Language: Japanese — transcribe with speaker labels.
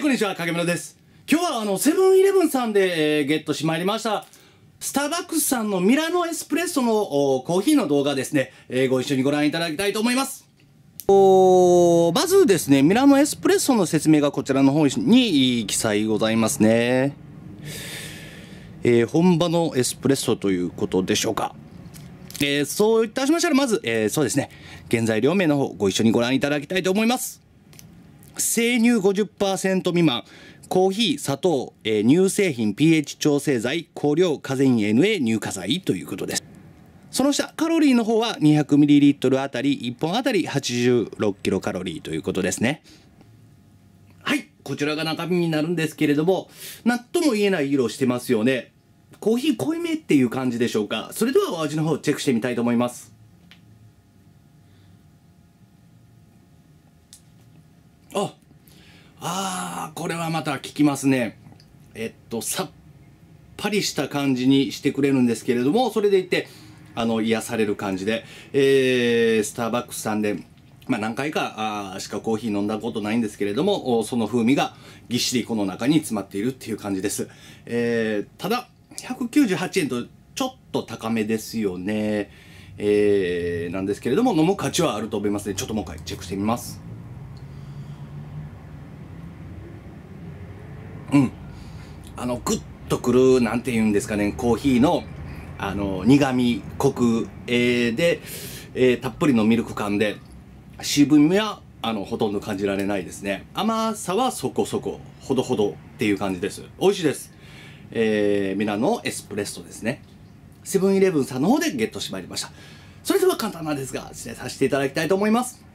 Speaker 1: いこんにちは影村です今日はあのセブンイレブンさんで、えー、ゲットしまいりましたスターバックスさんのミラノエスプレッソのコーヒーの動画ですね、えー、ご一緒にご覧いただきたいと思いますおまずですねミラノエスプレッソの説明がこちらの方に記載ございますね、えー、本場のエスプレッソということでしょうかえー、そういたしましたら、まず、えー、そうですね、原材料名の方、ご一緒にご覧いただきたいと思います。生乳50%未満コーヒー砂糖、えー、乳製品 pH 調整剤香料カゼイン NA 乳化剤ということですその下カロリーの方は 200ml あたり1本あたり 86kcal カロリーということですねはいこちらが中身になるんですけれども何とも言えない色をしてますよねコーヒー濃いめっていう感じでしょうかそれではお味の方チェックしてみたいと思いますああこれはまた効きますねえっとさっぱりした感じにしてくれるんですけれどもそれでいてあの癒される感じで、えー、スターバックスさんで、まあ、何回かあしかコーヒー飲んだことないんですけれどもその風味がぎっしりこの中に詰まっているっていう感じです、えー、ただ198円とちょっと高めですよねえー、なんですけれども飲む価値はあると思いますねちょっともう一回チェックしてみますうん。あの、グッとくる、なんて言うんですかね、コーヒーの、あの、苦味、コク、えー、で、えー、たっぷりのミルク感で、渋みは、あの、ほとんど感じられないですね。甘さはそこそこ、ほどほどっていう感じです。美味しいです。えー、ミラノエスプレッソですね。セブンイレブンさんの方でゲットしてまいりました。それでは簡単なんですが、失礼させていただきたいと思います。